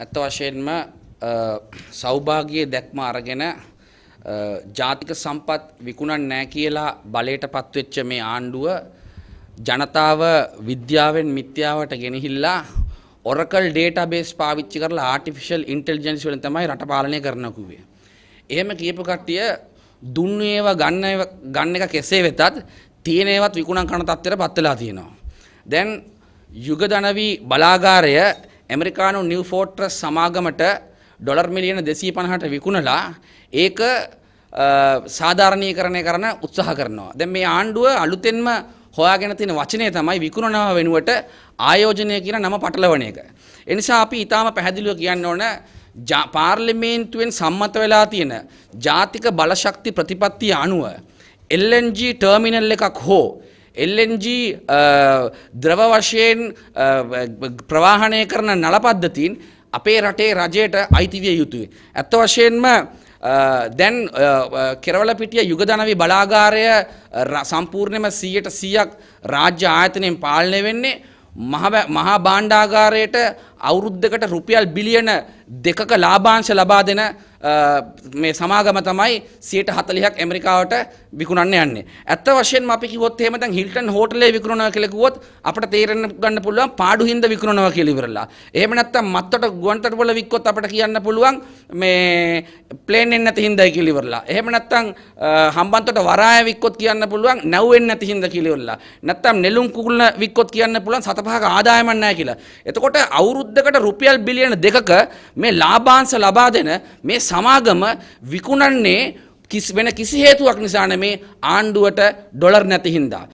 ඇත්ත වශයෙන්ම සෞභාගිය දැක්ම අරගෙන ජාතික සම්පත් විකුණන් නෑ කියලා බලයට පත්වෙච්ච මේ ආණ්ඩුව ජනතාව විද්‍යාවෙන් මිත්‍යාවට ගෙනහිල්ලා ඔරකල් ඩේටා බේස් පාවිච්චි කරලා ආටිෆිෂල් ඉන්ටෙලිජන්ස් වලින් තමයි රට පාලනය කරනකුවේ. එහෙම කියපු කට්ටිය දුන්නු ඒවා ගන්න ගන්න එක කෙසේ වෙතත් තියෙන ඒවත් විකුණන් කරන තත්ත්වයට පත් වෙලා තියෙනවා. දැන් යුග දනවි බලාගාරය ඇමරිකානු නිව් ෆෝට්‍රස් සමාගමට ඩොලර් මිලියන දෙසී පණහට විකුණලා ඒක සාධාරණය කරණය කරන උත්සාහ කරනවා. දැ මේ ආණ්ඩුව අලුතෙන්ම හොයාගෙන තින වචනය තමයි විකුණනාව වෙනුවට ආයෝජනය කියන නම පටලවන එක. එනිසා අපි ඉතාම පැහැදිලිව කියන්න ඕන පාර්ලිමේන්තුවෙන් සම්මත වෙලා තියෙන ජාතික බලශක්ති ප්‍රතිපත්ති අනුව. LNG ටර්මිනල් එකක් හෝ LNG ද්‍රව වශයෙන් ප්‍රවාහණය කරන නලපද්ධතින් අපේ රටේ රජයට අයිතිවිය යුතුයි. ඇත්ත වශයෙන්ම දැන් කෙරවලපිටිය යුගධනවි බලාගාරය සම්පූර්ණයම සීයට සීයක් රාජ්‍ය ආයතනයෙන් පාලනය වෙන්නේ මහා භාණ්ඩාගාරයට අවුරුද්ධකට රුපියල් බිලියන දෙකක ලාභාංශ ලබා දෙන මේ සමාගම තමයි සියට හතලිහක් ඇමරිකාවට විකුණන්න යන්නේ ඇත්ත වශයෙන් අපි කිවොත් හෙමත හිල්ටන් හෝටලේ විකරුණව කෙකුවොත් අපට තේරෙන ගන්න පුළුවන් පාඩු හින්ද විකරුණව කෙලිවරලා එහම නැත්තම් මත්තට ගුවන්තට වල වික්කොත් අපට කියන්න පුළුවන් මේ ප්ලේන් එන්න තිහින්දයි කිලිවරලා එහෙම නැත්තම් හම්බන්තොට වරාය වික්කොත් කියන්න පුළුවන් නැව්වෙන්න නැති හින්ද කිලිවරලා නැත්තම් නෙළුම් කුකුල්න වික්කොත් කියන්න පුළුවන් සත පහක ආදායමක් නැහැ කියලා එතකොට අවුරුද්ද අවුරුද්ධකට රුපියල් බිලියන දෙකක මේ ලාභාංශ ලබා දෙන මේ සමාගම විකුණන්නේ කිසි වෙන කිසි හේතුවක් නිසා නෙමේ ආණ්ඩුවට ඩොලර් නැති හින්දා